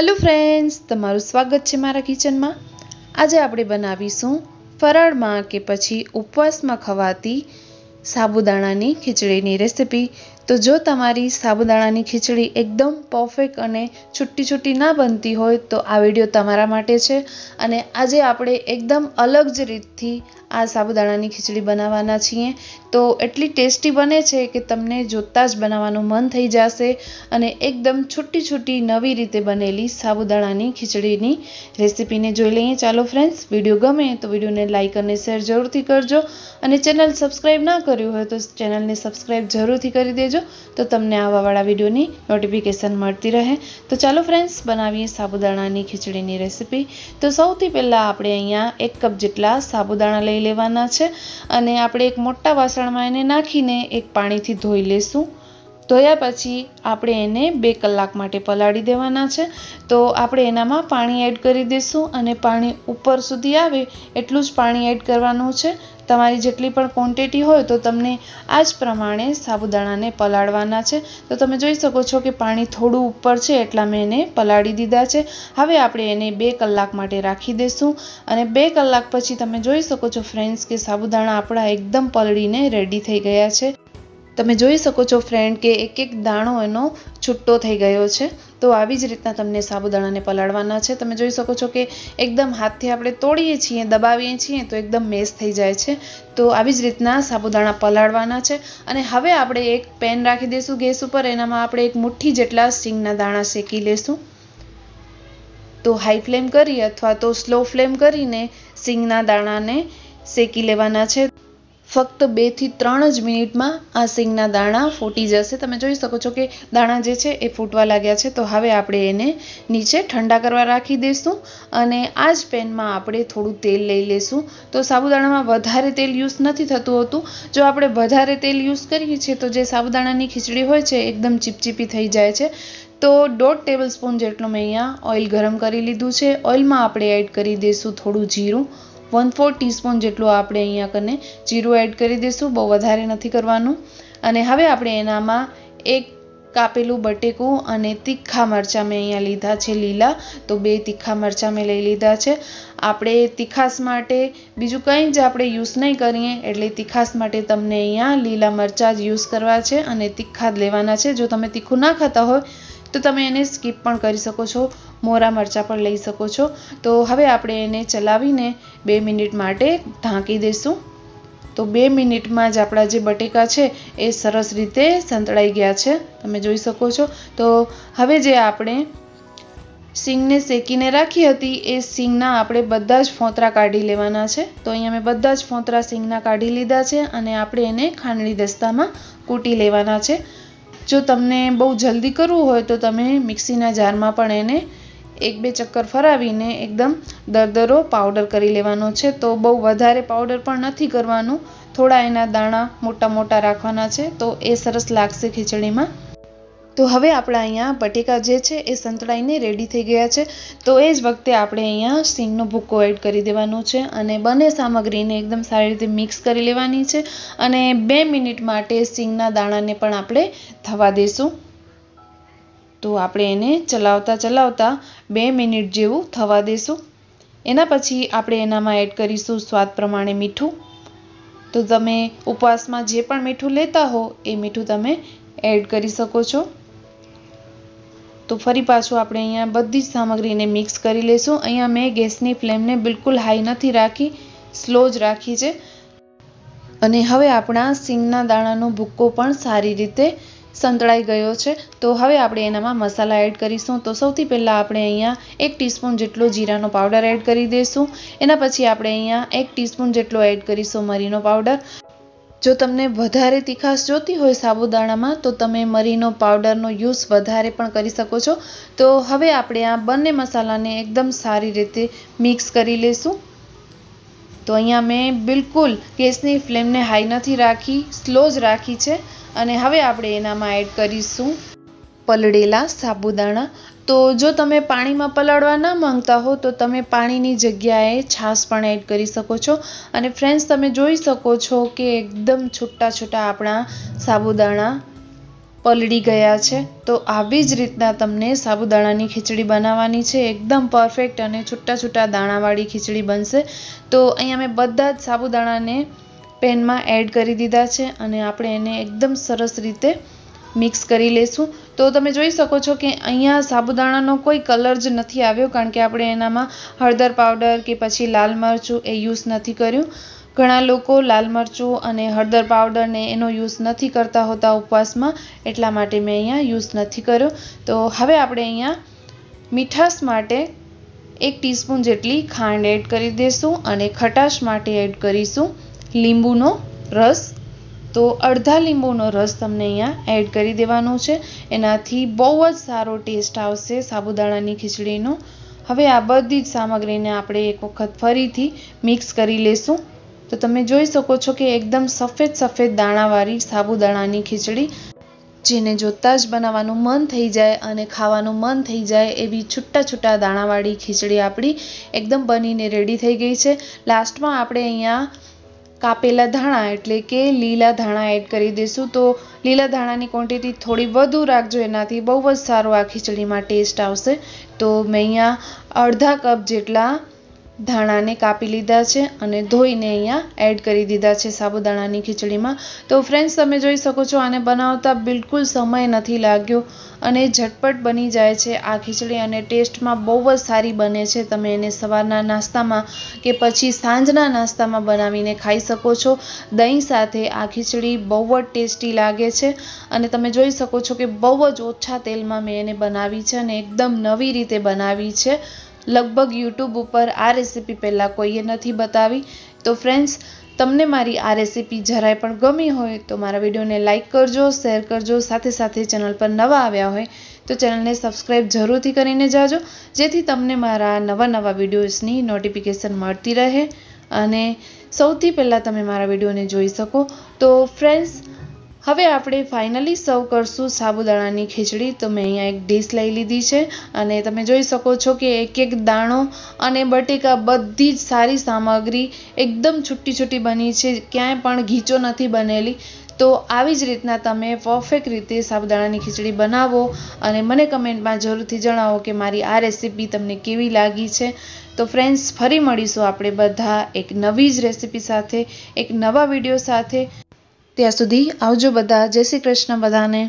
hello friends તમારું સ્વાગત છે મારા કિચનમાં આજે આપણે બનાવીશું ફરાળમાં કે પછી ઉપવાસમાં ખવાતી સાબુદાણાની ખીચડીની રેસીપી તો જો તમારી સાબુદાણાની ખીચડી એકદમ પરફેક્ટ અને છૂટી છૂટી ના બનતી હોય તો આ વિડીયો તમારા માટે છે અને આજે આપણે એકદમ અલગ જ રીતથી આ સાબુદાણાની ખીચડી બનાવવાના છીએ તો એટલી ટેસ્ટી બને છે કે તમને જોતાં જ બનાવવાનું મન થઈ જશે અને એકદમ છૂટી છૂટી નવી રીતે બનેલી સાબુદાણાની ખીચડીની રેસિપીને જોઈ લઈએ ચાલો ફ્રેન્ડ્સ વિડીયો ગમે તો વિડીયોને લાઇક અને શેર જરૂરથી કરજો અને ચેનલ સબસ્ક્રાઈબ ના કર્યું હોય તો ચેનલને સબસ્ક્રાઈબ જરૂરથી કરી દેજો કરજો તો તમને આવાવાળા વિડીયોની નોટિફિકેશન મળતી રહે તો ચાલો ફ્રેન્ડ્સ બનાવીએ સાબુદાણાની ખીચડીની રેસીપી તો સૌથી પહેલાં આપણે અહીંયા એક કપ જેટલા સાબુદાણા લઈ લેવાના છે અને આપણે એક મોટા વાસણમાં એને નાખીને એક પાણીથી ધોઈ લેશું ધોયા પછી આપણે એને બે કલાક માટે પલાળી દેવાના છે તો આપણે એનામાં પાણી એડ કરી દઈશું અને પાણી ઉપર સુધી આવે એટલું જ પાણી એડ કરવાનું છે તમારી જેટલી પણ ક્વોન્ટિટી હોય તો તમને આ જ પ્રમાણે સાબુદાણાને પલાળવાના છે તો તમે જોઈ શકો છો કે પાણી થોડું ઉપર છે એટલા મેં એને પલાળી દીધા છે હવે આપણે એને બે કલાક માટે રાખી દઈશું અને બે કલાક પછી તમે જોઈ શકો છો ફ્રેન્ડ્સ કે સાબુદાણા આપણા એકદમ પલળીને રેડી થઈ ગયા છે તમે જોઈ શકો છો ફ્રેન્ડ કે એક એક દાણો એનો છૂટો થઈ ગયો છે તો આવી જ રીતના તમને સાબુદાણાને પલાળવાના છે તમે જોઈ શકો છો કે એકદમ હાથથી આપણે તોડીએ છીએ દબાવીએ છીએ તો એકદમ મેસ થઈ જાય છે તો આવી જ રીતના સાબુદાણા પલાળવાના છે અને હવે આપણે એક પેન રાખી દઈશું ગેસ ઉપર એનામાં આપણે એક મુઠ્ઠી જેટલા સિંગના દાણા શેકી લઈશું તો હાઈ ફ્લેમ કરી અથવા તો સ્લો ફ્લેમ કરીને સિંગના દાણાને શેકી લેવાના છે ફક્ત બેથી ત્રણ જ મિનિટમાં આ સિંગના દાણા ફૂટી જશે તમે જોઈ શકો છો કે દાણા જે છે એ ફૂટવા લાગ્યા છે તો હવે આપણે એને નીચે ઠંડા કરવા રાખી દઈશું અને આ જ પેનમાં આપણે થોડું તેલ લઈ લઈશું તો સાબુદાણામાં વધારે તેલ યુઝ નથી થતું હોતું જો આપણે વધારે તેલ યુઝ કરીએ છીએ તો જે સાબુદાણાની ખીચડી હોય છે એકદમ ચીપચીપી થઈ જાય છે તો દોઢ ટેબલ સ્પૂન જેટલું મેં અહીંયા ઓઇલ ગરમ કરી લીધું છે ઓઇલમાં આપણે એડ કરી દઈશું થોડું જીરું વન ફોર ટીસ્પૂન જેટલું આપણે અહીંયા કને જીરું એડ કરી દઈશું બહુ વધારે નથી કરવાનું અને હવે આપણે એનામાં એક કાપેલું બટેકું અને તીખા મરચાં મેં અહીંયા લીધા છે લીલા તો બે તીખા મરચાં મેં લઈ લીધા છે આપણે તીખાસ માટે બીજું કંઈ જ આપણે યુઝ નહીં કરીએ એટલે તીખાસ માટે તમને અહીંયા લીલા મરચાં જ યુઝ કરવા છે અને તીખા જ લેવાના છે જો તમે તીખું ના ખાતા હોય તો તમે એને સ્કીપ પણ કરી શકો છો મોરા મરચાં પણ લઈ શકો છો તો હવે આપણે એને ચલાવીને બે મિનિટ માટે ઢાંકી દઈશું તો બે મિનિટમાં જ આપણા જે બટેકા છે એ સરસ રીતે સંતળાઈ ગયા છે તમે જોઈ શકો છો તો હવે જે આપણે સિંગને શેકીને રાખી હતી એ સિંગના આપણે બધા જ ફોતરા કાઢી લેવાના છે તો અહીંયા મેં બધા જ ફોતરા સિંગના કાઢી લીધા છે અને આપણે એને ખાંડણી દસ્તામાં કૂટી લેવાના છે જો તમને બહુ જલ્દી કરવું હોય તો તમે મિક્સીના જારમાં પણ એને એક બે ચક્કર ફરાવીને એકદમ દરદરો પાવડર કરી લેવાનો છે તો બહુ વધારે પાવડર પણ નથી કરવાનું થોડા એના દાણા મોટા મોટા રાખવાના છે તો એ સરસ લાગશે ખીચડીમાં તો હવે આપણા અહીંયા બટેકા જે છે એ સંતળાઈને રેડી થઈ ગયા છે તો એ જ વખતે આપણે અહીંયા સિંગનો ભૂકો એડ કરી દેવાનો છે અને બંને સામગ્રીને એકદમ સારી રીતે મિક્સ કરી લેવાની છે અને બે મિનિટ માટે સિંગના દાણાને પણ આપણે થવા દઈશું તો આપણે એને ચલાવતા ચલાવતા બે મિનિટ જેવું થવા દેશું એના પછી આપણે એનામાં એડ કરીશું સ્વાદ પ્રમાણે મીઠું તો તમે ઉપવાસમાં જે પણ મીઠું લેતા હો એ મીઠું તમે એડ કરી શકો છો તો ફરી પાછું આપણે અહીંયા બધી જ સામગ્રીને મિક્સ કરી લઈશું અહીંયા મેં ગેસની ફ્લેમને બિલકુલ હાઈ નથી રાખી સ્લો જ રાખી છે અને હવે આપણા સિંગના દાણાનો ભૂક્કો પણ સારી રીતે સંતળાઈ ગયો છે તો હવે આપણે એનામાં મસાલા એડ કરીશું તો સૌથી પહેલાં આપણે અહીંયા એક ટીસ્પૂન જેટલો જીરાનો પાવડર એડ કરી દઈશું એના પછી આપણે અહીંયા એક ટીસ્પૂન જેટલો એડ કરીશું મરીનો પાવડર જો તમને વધારે તીખાશ જોતી હોય સાબુદાણામાં તો તમે મરીનો પાવડરનો યુઝ વધારે પણ કરી શકો છો તો હવે આપણે આ બંને મસાલાને એકદમ સારી રીતે મિક્સ કરી લઈશું તો અહીંયા મેં બિલકુલ ગેસની ફ્લેમને હાઈ નથી રાખી સ્લો જ રાખી છે અને હવે આપણે એનામાં એડ કરીશું પલળેલા સાબુદાણા તો જો તમે પાણીમાં પલાળવા ન માંગતા હો તો તમે પાણીની જગ્યાએ છાશ પણ એડ કરી શકો છો અને ફ્રેન્ડ્સ તમે જોઈ શકો છો કે એકદમ છૂટા છૂટા આપણા સાબુદાણા પલળી ગયા છે તો આવી જ રીતના તમને સાબુદાણાની ખીચડી બનાવવાની છે એકદમ પરફેક્ટ અને છૂટા છૂટા દાણાવાળી ખીચડી બનશે તો અહીંયા મેં બધા જ સાબુદાણાને પેનમાં એડ કરી દીધા છે અને આપણે એને એકદમ સરસ રીતે મિક્સ કરી લઈશું તો તમે જોઈ શકો છો કે અહીંયા સાબુદાણાનો કોઈ કલર જ નથી આવ્યો કારણ કે આપણે એનામાં હળદર પાવડર કે પછી લાલ મરચું એ યુઝ નથી કર્યું ઘણા લોકો લાલ મરચું અને હળદર પાવડરને એનો યુઝ નથી કરતા હોતા ઉપવાસમાં એટલા માટે મેં અહીંયા યુઝ નથી કર્યો તો હવે આપણે અહીંયા મીઠાશ માટે એક ટીસ્પૂન જેટલી ખાંડ એડ કરી દઈશું અને ખટાશ માટે એડ કરીશું લીંબુનો રસ તો અડધા લીંબુનો રસ તમને અહીંયા એડ કરી દેવાનો છે એનાથી બહુ જ સારો ટેસ્ટ આવશે સાબુદાણાની ખીચડીનો હવે આ બધી જ સામગ્રીને આપણે એક વખત ફરીથી મિક્સ કરી લેશું તો તમે જોઈ શકો છો કે એકદમ સફેદ સફેદ દાણાવાળી સાબુદાણાની ખીચડી જેને જોતા જ બનાવવાનું મન થઈ જાય અને ખાવાનું મન થઈ જાય એવી છૂટા છૂટા દાણાવાળી ખીચડી આપણી એકદમ બનીને રેડી થઈ ગઈ છે લાસ્ટમાં આપણે અહીંયા કાપેલા ધાણા એટલે કે લીલા ધાણા એડ કરી દઈશું તો લીલા ધાણાની ક્વોન્ટિટી થોડી વધુ રાખજો એનાથી બહુ જ સારો આ ખીચડીમાં ટેસ્ટ આવશે તો મેં અહીંયા અડધા કપ જેટલા ધાણાને કાપી લીધા છે અને ધોઈને અહીંયા એડ કરી દીધા છે સાબુદાણાની ખીચડીમાં તો ફ્રેન્ડ્સ તમે જોઈ શકો છો આને બનાવતા બિલકુલ સમય નથી લાગ્યો અને ઝટપટ બની જાય છે આ ખીચડી અને ટેસ્ટમાં બહુ જ સારી બને છે તમે એને સવારના નાસ્તામાં કે પછી સાંજના નાસ્તામાં બનાવીને ખાઈ શકો છો દહીં સાથે આ ખીચડી બહુ જ ટેસ્ટી લાગે છે અને તમે જોઈ શકો છો કે બહુ જ ઓછા તેલમાં મેં એને બનાવી છે અને એકદમ નવી રીતે બનાવી છે લગભગ યુટ્યુબ ઉપર આ રેસીપી પહેલાં કોઈએ નથી બતાવી તો ફ્રેન્ડ્સ તમને મારી આ રેસીપી જરાય પણ ગમી હોય તો મારા વિડીયોને લાઇક કરજો શેર કરજો સાથે સાથે ચેનલ પર નવા આવ્યા હોય તો ચેનલને સબસ્ક્રાઈબ જરૂરથી કરીને જાજો જેથી તમને મારા નવા નવા વિડીયોઝની નોટિફિકેશન મળતી રહે અને સૌથી પહેલાં તમે મારા વિડીયોને જોઈ શકો તો ફ્રેન્ડ્સ હવે આપણે ફાઇનલી સર્વ કરશું સાબુદાણાની ખીચડી તો મેં અહીંયા એક ડીશ લઈ લીધી છે અને તમે જોઈ શકો છો કે એક એક દાણો અને બટેકા બધી જ સારી સામગ્રી એકદમ છૂટી છૂટી બની છે ક્યાંય પણ ઘીચો નથી બનેલી તો આવી જ રીતના તમે પરફેક્ટ રીતે સાબુદાણાની ખીચડી બનાવો અને મને કમેન્ટમાં જરૂરથી જણાવો કે મારી આ રેસીપી તમને કેવી લાગી છે તો ફ્રેન્ડ્સ ફરી મળીશું આપણે બધા એક નવી જ રેસીપી સાથે એક નવા વિડીયો સાથે ત્યાં સુધી આવજો બધા જય શ્રી કૃષ્ણ બધાને